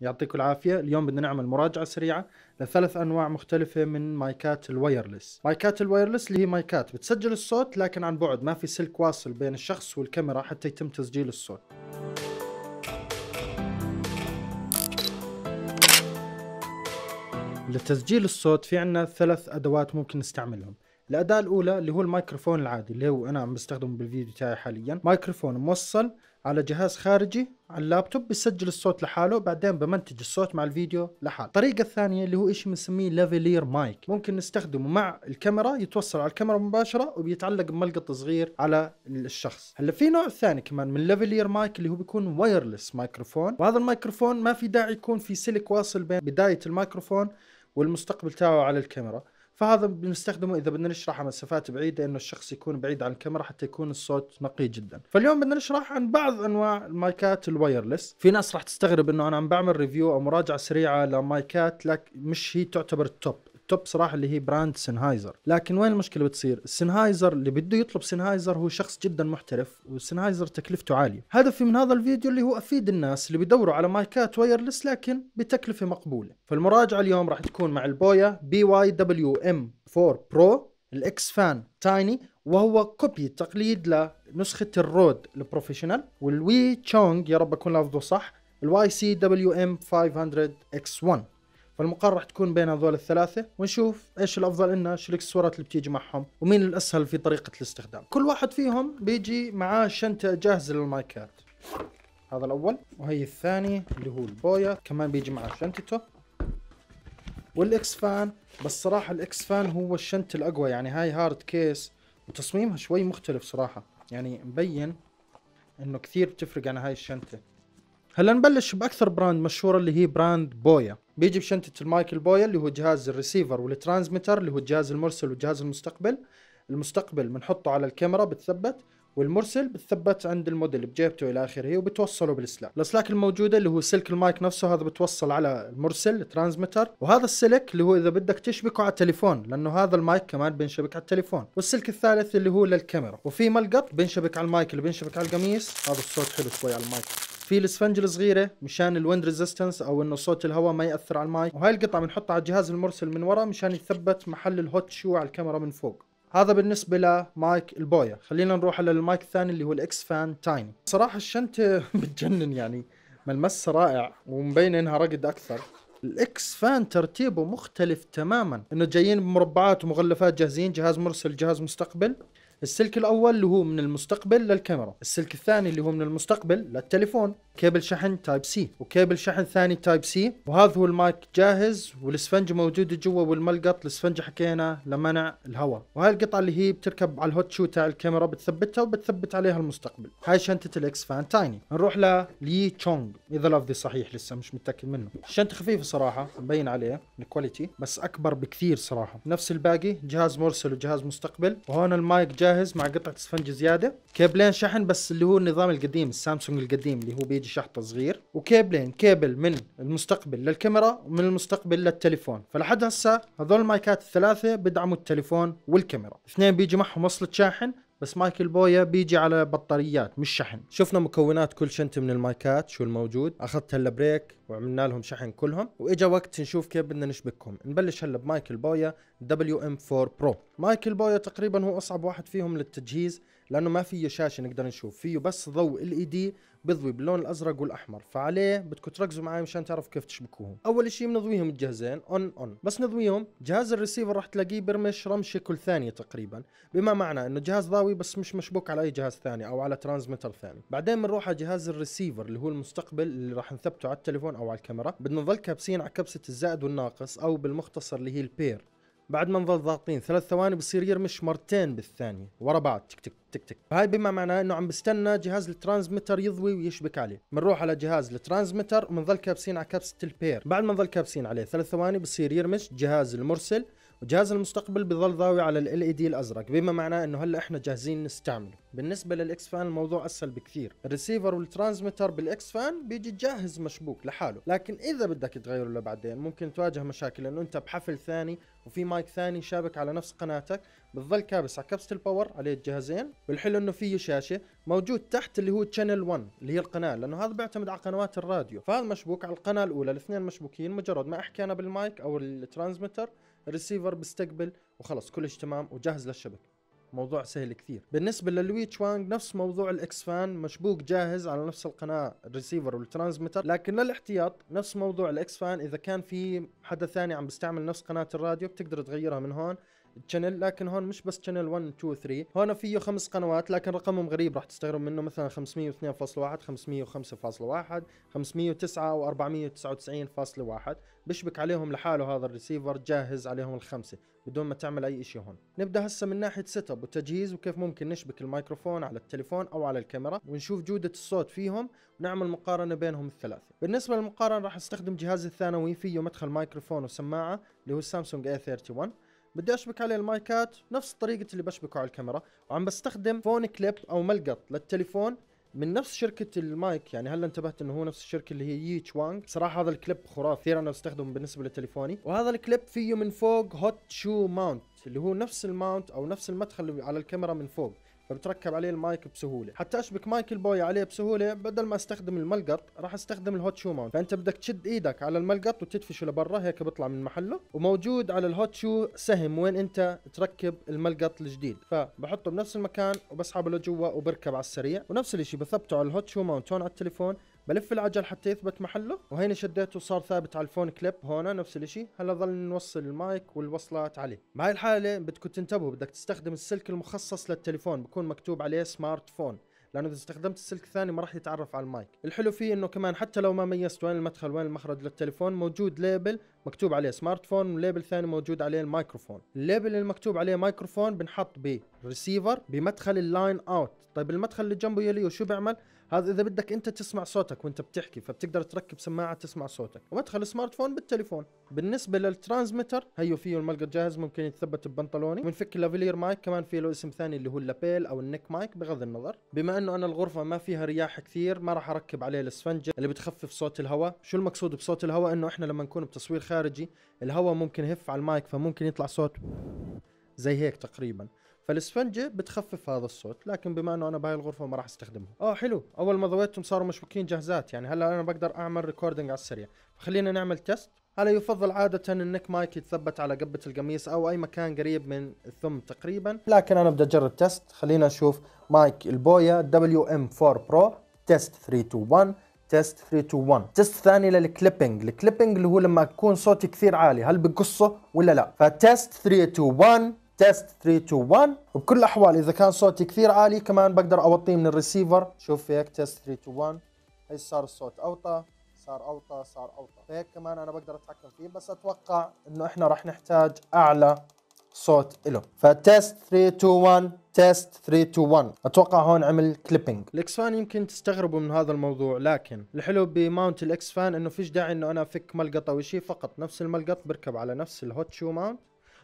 يعطيكم العافية اليوم بدنا نعمل مراجعة سريعة لثلاث أنواع مختلفة من مايكات الوايرلس مايكات الوايرلس اللي هي مايكات بتسجل الصوت لكن عن بعد ما في سلك واصل بين الشخص والكاميرا حتى يتم تسجيل الصوت لتسجيل الصوت في عنا ثلاث أدوات ممكن نستعملهم الاداة الاولى اللي هو الميكروفون العادي اللي هو انا عم بستخدمه بالفيديو تاعي حاليا ميكروفون موصل على جهاز خارجي على اللابتوب بيسجل الصوت لحاله بعدين بمنتج الصوت مع الفيديو لحاله الطريقه الثانيه اللي هو شيء بنسميه لافيلير مايك ممكن نستخدمه مع الكاميرا يتوصل على الكاميرا مباشره وبيتعلق بملقط صغير على الشخص هلا في نوع ثاني كمان من لافيلير مايك اللي هو بيكون وايرلس مايكروفون وهذا الميكروفون ما في داعي يكون في سلك واصل بين بدايه الميكروفون والمستقبل تاعه على الكاميرا فهذا بنستخدمه اذا بدنا نشرح عن مسافات بعيده انه الشخص يكون بعيد عن الكاميرا حتى يكون الصوت نقي جدا فاليوم بدنا نشرح عن بعض انواع المايكات الوايرلس في ناس راح تستغرب انه انا عم بعمل ريفيو او مراجعه سريعه لمايكات لك مش هي تعتبر التوب التوب صراحه اللي هي براند سنهايزر لكن وين المشكله بتصير سنهايزر اللي بده يطلب سنهايزر هو شخص جدا محترف وسنهايزر تكلفته عاليه هدفي من هذا الفيديو اللي هو افيد الناس اللي بيدوروا على مايكات وايرلس لكن بتكلفه مقبوله فالمراجعه اليوم راح تكون مع البويا بي واي دبليو ام 4 برو الاكس فان تايني وهو كوبي تقليد لنسخة الرود البروفيشنال والوي تشونغ يا رب أكون لفظه صح الواي سي دبليو ام 500 اكس 1 فالمقارنه راح تكون بين هذول الثلاثه ونشوف ايش الافضل لنا شو الاكسسوارات اللي بتيجي معهم ومين الاسهل في طريقه الاستخدام كل واحد فيهم بيجي معاه شنطه جاهزه للمايكات هذا الاول وهي الثاني اللي هو البويا كمان بيجي معاه شنطته والاكس فان بس صراحه الاكس فان هو الشنطه الاقوى يعني هاي هارد كيس وتصميمها شوي مختلف صراحه يعني مبين انه كثير بتفرق عن هاي الشنطه هلا نبلش باكثر براند مشهوره اللي هي براند بويا بيجي بشنطه المايكل بويل اللي هو جهاز الريسيفر والترانزميتر اللي هو الجهاز المرسل وجهاز المستقبل المستقبل بنحطه على الكاميرا بتثبت والمرسل بتثبت عند الموديل بجيبته الى اخره وبتوصله بالسلاك الاسلاك الموجوده اللي هو سلك المايك نفسه هذا بتوصل على المرسل الترانزميتر وهذا السلك اللي هو اذا بدك تشبكه على التليفون لانه هذا المايك كمان بينشبك على التليفون والسلك الثالث اللي هو للكاميرا وفي ملقط بينشبك على المايك اللي بينشبك على القميص هذا الصوت حلو شوي على المايك في الاسفنجة الصغيرة مشان الويند ريزيستنس او انه صوت الهواء ما ياثر على المايك وهي القطعة بنحطها على الجهاز المرسل من ورا مشان يثبت محل الهوت شو على الكاميرا من فوق هذا بالنسبة لمايك البويا خلينا نروح على المايك الثاني اللي هو الاكس فان تايني صراحة الشنطة بتجنن يعني ملمسها رائع ومبين انها رقد اكثر الاكس فان ترتيبه مختلف تماما انه جايين بمربعات ومغلفات جاهزين جهاز مرسل جهاز مستقبل السلك الاول اللي هو من المستقبل للكاميرا السلك الثاني اللي هو من المستقبل للتليفون كيبل شحن تايب سي وكيبل شحن ثاني تايب سي وهذا هو المايك جاهز والاسفنجه موجوده جوا والملقط الاسفنجه حكينا لمنع الهواء وهاي القطعه اللي هي بتركب على الهوت شو تاع الكاميرا بتثبتها وبتثبت عليها المستقبل هاي شنطه الاكس فان تايني نروح للي تشونغ اذا لفظي صحيح لسه مش متاكد منه الشنطه خفيفه صراحه مبين عليها الكواليتي بس اكبر بكثير صراحه نفس الباقي جهاز مرسل وجهاز مستقبل وهون المايك جاهز مع قطعه اسفنج زياده كيبلين شحن بس اللي هو النظام القديم السامسونج القديم اللي هو بيجي شحطه صغير وكيبلين كيبل من المستقبل للكاميرا ومن المستقبل للتليفون فلحد هسه هذول المايكات الثلاثه بدعموا التليفون والكاميرا اثنين بيجي معهم وصله شاحن بس مايك البويا بيجي على بطاريات مش شحن شفنا مكونات كل شنت من المايكات شو الموجود اخذت هلا بريك وعملنا لهم شحن كلهم واجا وقت نشوف كيف بدنا نشبكهم نبلش هلا بمايك البويا دبليو ام 4 برو مايك البويا تقريبا هو اصعب واحد فيهم للتجهيز لانه ما فيه شاشه نقدر نشوف فيه بس ضوء ال اي e دي بيضوي باللون الازرق والاحمر فعليه بدكم تركزوا معي مشان تعرفوا كيف تشبكوهم اول شيء بنضويهم الجهازين اون اون بس نضويهم جهاز الريسيفر راح تلاقيه برمش رمشه كل ثانيه تقريبا بما معنى انه جهاز ضاوي بس مش مشبوك على اي جهاز ثاني او على ترانزميتر ثاني بعدين بنروح على جهاز الريسيفر اللي هو المستقبل اللي راح نثبته على التليفون او على الكاميرا بدنا نضل كابسين على كبسه الزائد والناقص او بالمختصر اللي هي البير بعد ما نظل ضاغطين ثلاث ثواني بصير يرمش مرتين بالثانيه ورا بعض تك تك تك تك هاي بما معناه انه عم بستنى جهاز الترانزميتر يضوي ويشبك عليه بنروح على جهاز الترانزميتر وبنظل كابسين على كبسه البير بعد ما نظل كابسين عليه ثلاث ثواني بصير يرمش جهاز المرسل وجهاز المستقبل بظل ضاوي على ال LED الازرق بما معناه انه هلا احنا جاهزين نستعمله بالنسبه للاكس فان الموضوع اسهل بكثير الريسيفر والترانسميتر بالاكس فان بيجي جاهز مشبوك لحاله لكن اذا بدك تغيره لبعدين ممكن تواجه مشاكل لانه انت بحفل ثاني وفي مايك ثاني شابك على نفس قناتك بتظل كابس على كبسه الباور عليه الجهازين والحلو انه فيه شاشه موجود تحت اللي هو تشانل 1 اللي هي القناه لانه هذا بيعتمد على قنوات الراديو فهذا مشبوك على القناه الاولى الاثنين مشبوكين مجرد ما احكي انا بالمايك او الترانسميتر الريسيفر بيستقبل وخلص كلش تمام وجاهز للشبك موضوع سهل كثير بالنسبه للويتش وانج نفس موضوع الاكس فان مشبوك جاهز على نفس القناه الريسيفر والترانزميتر لكن للاحتياط نفس موضوع الاكس فان اذا كان في حدا ثاني عم بيستعمل نفس قناه الراديو بتقدر تغيرها من هون تشانل لكن هون مش بس تشانل 1 2 3 هون فيه خمس قنوات لكن رقمهم غريب راح تستغرب منه مثلا 502.1 505.1 509 و499.1 بشبك عليهم لحاله هذا الريسيفر جاهز عليهم الخمسه بدون ما تعمل اي شيء هون نبدا هسه من ناحيه سيت اب وتجهيز وكيف ممكن نشبك الميكروفون على التليفون او على الكاميرا ونشوف جوده الصوت فيهم ونعمل مقارنه بينهم الثلاثه بالنسبه للمقارنه راح استخدم جهازي الثانوي فيه مدخل مايكروفون وسماعه اللي هو سامسونج A31 بدي اشبك عليه المايكات نفس طريقه اللي بشبكه على الكاميرا وعم بستخدم فون كليب او ملقط للتليفون من نفس شركة المايك يعني هلا انتبهت انه هو نفس الشركة اللي هي يي تشوانغ صراحة هذا الكليب خرافي كثير انا بستخدمه بالنسبة لتليفوني وهذا الكليب فيه من فوق هوت شو ماونت اللي هو نفس الماونت او نفس المدخل اللي على الكاميرا من فوق فبتركب عليه المايك بسهوله حتى اشبك مايك البوي عليه بسهوله بدل ما استخدم الملقط راح استخدم الهوت شو ماونت فانت بدك تشد ايدك على الملقط وتدفشه لبرا هيك بيطلع من محله وموجود على الهوت شو سهم وين انت تركب الملقط الجديد فبحطه بنفس المكان وبسحبه لجوا وبركب على السريع ونفس الشيء بثبته على الهوت شو ماونت هون على التليفون بلف العجل حتى يثبت محله وهنا شديته صار ثابت على الفون كليب هون نفس الشيء هلا ظل نوصل المايك والوصلات عليه بهاي الحاله بدكم تنتبهوا بدك تستخدم السلك المخصص للتليفون بكون مكتوب عليه سمارت فون لانه اذا استخدمت السلك الثاني ما راح يتعرف على المايك الحلو فيه انه كمان حتى لو ما ميزت وين المدخل وين المخرج للتليفون موجود ليبل مكتوب عليه سمارت فون وليبل ثاني موجود عليه الميكروفون الليبل المكتوب عليه مايكروفون بنحط بريسيفر بمدخل اللاين اوت طيب المدخل اللي جنبه يلي شو بيعمل هذا اذا بدك انت تسمع صوتك وانت بتحكي فبتقدر تركب سماعه تسمع صوتك ومدخل السمارت فون بالتليفون بالنسبه للترانزميتر هيو فيه الملقط جاهز ممكن يتثبت ببنطلوني بنفك اللافيلير مايك كمان في له اسم ثاني اللي هو اللابيل او النك مايك بغض النظر بما انه انا الغرفه ما فيها رياح كثير ما راح اركب عليه الاسفنجه اللي بتخفف صوت الهواء شو المقصود بصوت الهواء انه احنا لما نكون بتصوير خارجي الهواء ممكن يهف على المايك فممكن يطلع صوت زي هيك تقريبا فالاسفنجه بتخفف هذا الصوت لكن بما انه انا بهاي الغرفه ما راح استخدمها اه حلو اول ما ضويتهم صاروا مشبوكين جاهزات يعني هلا انا بقدر اعمل ريكوردنج على السريع فخلينا نعمل تيست هلا يفضل عادة النك مايك يتثبت على قبة القميص أو أي مكان قريب من الثم تقريبا لكن أنا بدي أجرب تيست خلينا نشوف مايك البويا ام 4 برو تيست 3 2 1 تيست 3 2 1 تيست ثاني للكليبنج الكليبنج اللي هو لما يكون صوتي كثير عالي هل بقصه ولا لا فتيست 3 2 1 تيست 3 2 1 وبكل الاحوال اذا كان صوتي كثير عالي كمان بقدر اوطيه من الريسيفر شوف هيك تيست 3 2 1 هي صار الصوت اوطى صار اوطى صار اوطى هيك كمان انا بقدر اتحكم فيه بس اتوقع انه احنا راح نحتاج اعلى صوت له فتست 3 2 1 تست 3 2 1 اتوقع هون عمل كليبنج الاكس فان يمكن تستغربوا من هذا الموضوع لكن الحلو بماونت الاكس فان انه فيش داعي انه انا افك ملقطه وشي فقط نفس الملقط بركب على نفس الهوت شو ماونت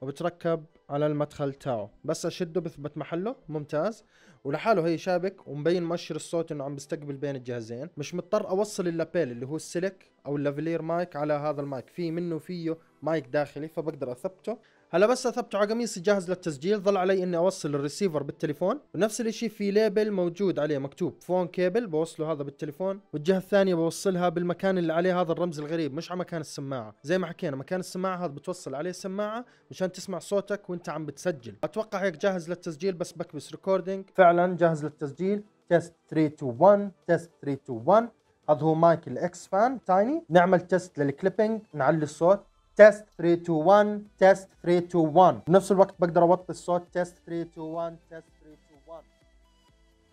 وبتركب على المدخل تاعه بس اشده بثبت محله ممتاز ولحاله هي شابك ومبين مؤشر الصوت انه عم بستقبل بين الجهازين مش مضطر اوصل اللابيل اللي هو السلك او اللافلير مايك على هذا المايك في منه فيه مايك داخلي فبقدر اثبته هلا بس اثبته على قميصي جاهز للتسجيل ظل علي اني اوصل الريسيفر بالتليفون ونفس الاشي في ليبل موجود عليه مكتوب فون كيبل بوصله هذا بالتليفون والجهه الثانيه بوصلها بالمكان اللي عليه هذا الرمز الغريب مش على مكان السماعه زي ما حكينا مكان السماعه هذا بتوصل عليه سماعه مشان تسمع صوتك وانت عم بتسجل اتوقع هيك جاهز للتسجيل بس بكبس ريكوردينج فعلا الان جاهز للتسجيل تست 3 2 1 تست 3 2 1 هذا هو مايك الاكس فان تايني نعمل تست للكليبنج نعلي الصوت تست 3 2 1 تست 3 2 1 بنفس الوقت بقدر اوطي الصوت تست 3 2 1 تست 3 2 1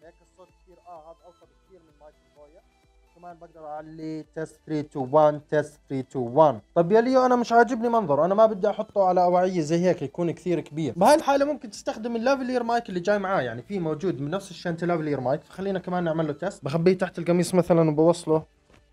هيك الصوت كثير اه هذا اوطى بكثير من مايك الفويا كمان بقدر اعلي تيست 3 2 1 تيست 3 2 1 طب يا ليو انا مش عاجبني منظر انا ما بدي احطه على اوعيه زي هيك يكون كثير كبير بهاي الحاله ممكن تستخدم اللافلير مايك اللي جاي معاه يعني في موجود من نفس الشنطه لافلير مايك فخلينا كمان نعمل له تيست بخبيه تحت القميص مثلا وبوصله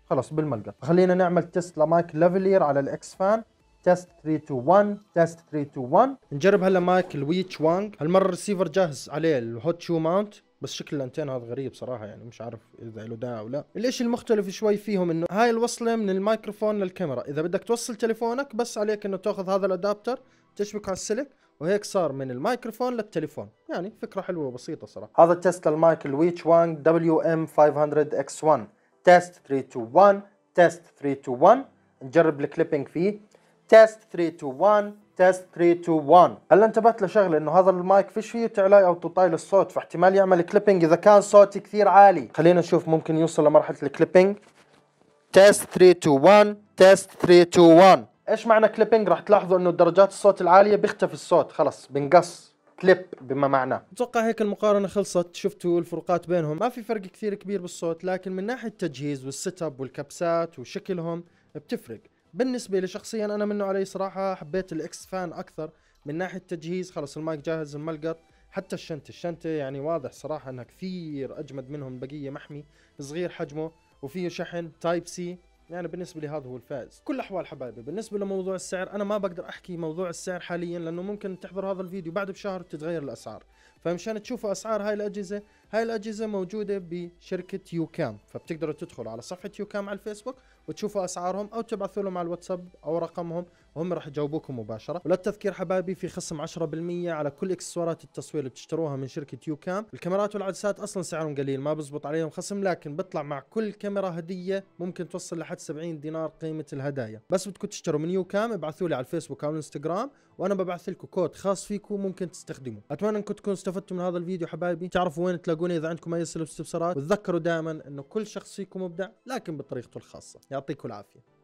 خلص بالملقط خلينا نعمل تيست لمايك لافلير على الاكس فان تيست 3 2 1 تيست 3 2 1 نجرب هلا مايك الويتش وانج هالمره الريسيفر جاهز عليه الهوت شو ماونت بس شكل الانتين هذا غريب صراحه يعني مش عارف اذا له داعي او لا الاشي المختلف شوي فيهم انه هاي الوصله من الميكروفون للكاميرا اذا بدك توصل تليفونك بس عليك انه تاخذ هذا الادابتر تشبكه على السلك وهيك صار من الميكروفون للتليفون يعني فكره حلوه وبسيطه صراحه هذا التست للمايك الويتش وانج دبليو ام 500 اكس 1 تيست 3 2 1 تيست 3 2 1 نجرب الكليبنج فيه تيست 3 2 1 تيست 3 2 1 هلا انتبهت لشغله انه هذا المايك فيش فيه تعلاي او تطايل الصوت فاحتمال يعمل كليبنج اذا كان صوتي كثير عالي خلينا نشوف ممكن يوصل لمرحله الكليبنج تيست 3 2 1 تيست 3 2 1 ايش معنى كليبنج راح تلاحظوا انه درجات الصوت العاليه بيختفي الصوت خلص بنقص كليب بما معناه اتوقع هيك المقارنه خلصت شفتوا الفروقات بينهم ما في فرق كثير كبير بالصوت لكن من ناحيه التجهيز والست اب والكبسات وشكلهم بتفرق بالنسبه لي شخصيا انا منه علي صراحه حبيت الاكس فان اكثر من ناحيه تجهيز خلص المايك جاهز الملقط حتى الشنطه الشنطه يعني واضح صراحه انها كثير اجمد منهم البقيه محمي صغير حجمه وفيه شحن تايب سي يعني بالنسبة لي هذا هو الفائز كل أحوال حبايبي بالنسبة لموضوع السعر أنا ما بقدر أحكي موضوع السعر حاليا لأنه ممكن تحضر هذا الفيديو بعد بشهر تتغير الأسعار فمشان تشوفوا اسعار هاي الاجهزه هاي الاجهزه موجوده بشركه يوكام فبتقدروا تدخلوا على صفحه يوكام على الفيسبوك وتشوفوا اسعارهم او تبعثوا لهم على الواتساب او رقمهم وهم راح يجاوبوكم مباشره وللتذكير حبايبي في خصم 10% على كل اكسسوارات التصوير اللي بتشتروها من شركه يوكام الكاميرات والعدسات اصلا سعرهم قليل ما بزبط عليهم خصم لكن بطلع مع كل كاميرا هديه ممكن توصل لحد 70 دينار قيمه الهدايا بس بدكم تشتروا من يوكام ابعثوا لي على الفيسبوك او الانستغرام وانا ببعث لكم كود خاص فيكم ممكن تستخدموه اتمنى انكم تكونوا استفدتوا من هذا الفيديو حبايبي تعرفوا وين تلاقوني اذا عندكم اي استفسارات وتذكروا دائما انه كل شخص فيكم مبدع لكن بطريقته الخاصه يعطيكم العافيه